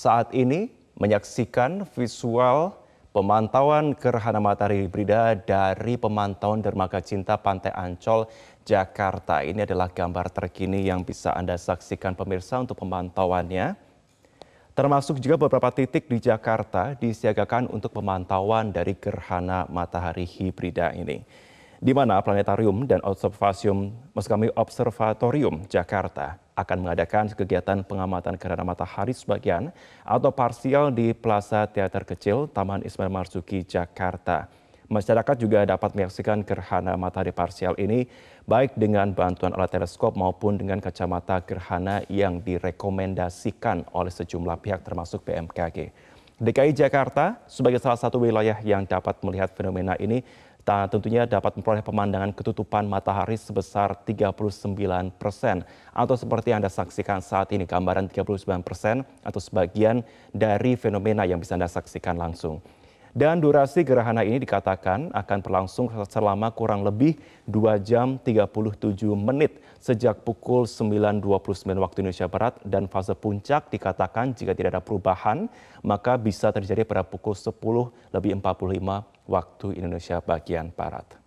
saat ini menyaksikan visual pemantauan gerhana matahari hibrida dari pemantauan dermaga cinta Pantai Ancol, Jakarta. Ini adalah gambar terkini yang bisa Anda saksikan pemirsa untuk pemantauannya. Termasuk juga beberapa titik di Jakarta disiagakan untuk pemantauan dari gerhana matahari hibrida ini di mana Planetarium dan Observatorium maksud kami Observatorium Jakarta akan mengadakan kegiatan pengamatan gerhana matahari sebagian atau parsial di Plaza Teater Kecil Taman Ismail Marzuki, Jakarta. Masyarakat juga dapat menyaksikan gerhana matahari parsial ini baik dengan bantuan alat teleskop maupun dengan kacamata gerhana yang direkomendasikan oleh sejumlah pihak termasuk BMKG. DKI Jakarta sebagai salah satu wilayah yang dapat melihat fenomena ini dan tentunya dapat memperoleh pemandangan ketutupan matahari sebesar 39 persen. Atau seperti yang Anda saksikan saat ini, gambaran 39 persen atau sebagian dari fenomena yang bisa Anda saksikan langsung. Dan durasi gerhana ini dikatakan akan berlangsung selama kurang lebih 2 jam 37 menit sejak pukul 9.29 waktu Indonesia Barat dan fase puncak dikatakan jika tidak ada perubahan maka bisa terjadi pada pukul 10 lebih 45 waktu Indonesia bagian Barat.